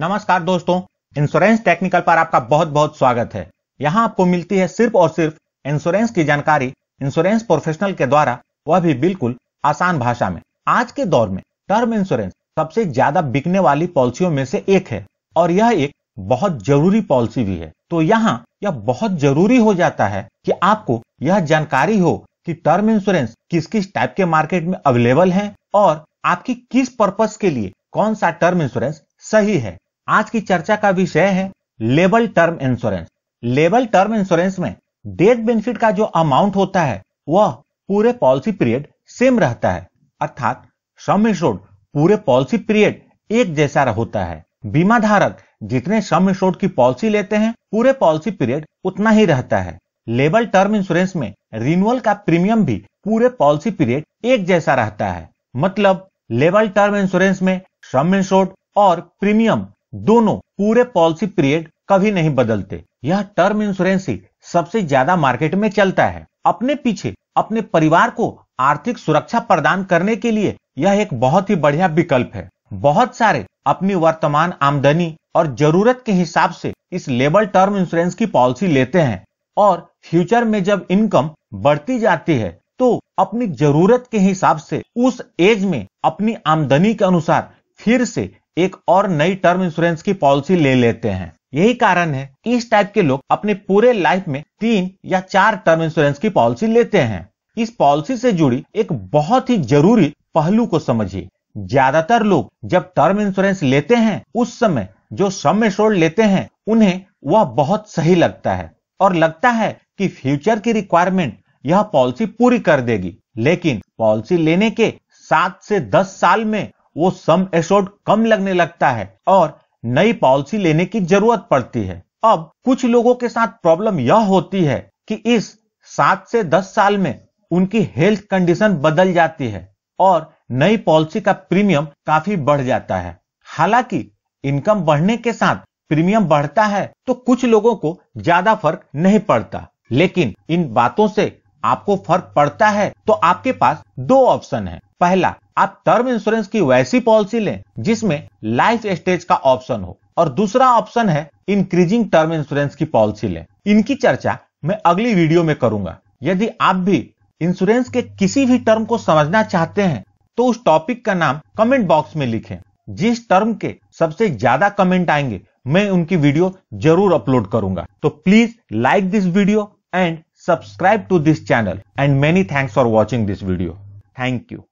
नमस्कार दोस्तों insurance technical पर आपका बहुत बहुत स्वागत है यहाँ आपको मिलती है सिर्फ और सिर्फ इंश्योरेंस की जानकारी इंश्योरेंस प्रोफेशनल के द्वारा वह भी बिल्कुल आसान भाषा में आज के दौर में टर्म इंश्योरेंस सबसे ज्यादा बिकने वाली पॉलिसियों में से एक है और यह एक बहुत जरूरी पॉलिसी भी है तो यहाँ यह बहुत जरूरी हो जाता है कि आपको यह जानकारी हो कि टर्म इंश्योरेंस किस किस टाइप के मार्केट में अवेलेबल है और आपकी किस पर्पज के लिए कौन सा टर्म इंश्योरेंस सही है आज की चर्चा का विषय है लेबल term insurance label term insurance में डेथ बेनिफिट का जो अमाउंट होता है वह पूरे पॉलिसी पीरियड सेम रहता है अर्थात सम इंश्योर्ड पूरे पॉलिसी पीरियड एक जैसा होता है बीमा धारक जितने सम इंश्योर्ड की पॉलिसी लेते हैं पूरे पॉलिसी पीरियड उतना ही रहता है लेबल टर्म इंश्योरेंस में रिन्यूअल का प्रीमियम भी पूरे पॉलिसी पीरियड एक जैसा रहता है मतलब लेबल टर्म इंश्योरेंस में सम इंश्योर्ड और प्रीमियम दोनों पूरे पॉलिसी पीरियड कभी नहीं बदलते यह टर्म इंश्योरेंस ही सबसे ज्यादा मार्केट में चलता है अपने पीछे अपने परिवार को आर्थिक सुरक्षा प्रदान करने के लिए यह एक बहुत ही बढ़िया विकल्प है बहुत सारे अपनी वर्तमान आमदनी और जरूरत के हिसाब से इस लेबल टर्म इंश्योरेंस की पॉलिसी लेते हैं और फ्यूचर में जब इनकम बढ़ती जाती है तो अपनी जरूरत के हिसाब से उस एज में अपनी आमदनी के अनुसार फिर से एक और नई टर्म इंश्योरेंस की पॉलिसी ले लेते हैं यही कारण है इस टाइप के लोग अपने पूरे लाइफ में तीन या चार टर्म इंश्योरेंस की पॉलिसी लेते हैं इस पॉलिसी से जुड़ी एक बहुत ही जरूरी पहलू को समझिए ज्यादातर लोग जब टर्म इंश्योरेंस लेते हैं उस समय जो सम एश्योर्ड लेते हैं उन्हें वह बहुत सही लगता है और लगता है कि फ्यूचर की रिक्वायरमेंट यह पॉलिसी पूरी कर देगी लेकिन पॉलिसी लेने के सात से दस साल में वो सम एशोर्ड कम लगने लगता है और नई पॉलिसी लेने की जरूरत पड़ती है अब कुछ लोगों के साथ प्रॉब्लम यह होती है कि इस सात से दस साल में उनकी हेल्थ कंडीशन बदल जाती है और नई पॉलिसी का प्रीमियम काफी बढ़ जाता है हालांकि इनकम बढ़ने के साथ प्रीमियम बढ़ता है तो कुछ लोगों को ज्यादा फर्क नहीं पड़ता लेकिन इन बातों से आपको फर्क पड़ता है तो आपके पास दो ऑप्शन है पहला आप टर्म इंश्योरेंस की वैसी पॉलिसी लें जिसमें लाइफ स्टेज का ऑप्शन हो और दूसरा ऑप्शन है इंक्रीजिंग टर्म इंश्योरेंस की पॉलिसी लें इनकी चर्चा मैं अगली वीडियो में करूंगा यदि आप भी इंश्योरेंस के किसी भी टर्म को समझना चाहते हैं तो उस टॉपिक का नाम कमेंट बॉक्स में लिखें जिस टर्म के सबसे ज्यादा कमेंट आएंगे मैं उनकी वीडियो जरूर अपलोड करूंगा तो please like this video and subscribe to this channel and many thanks for watching this video thank you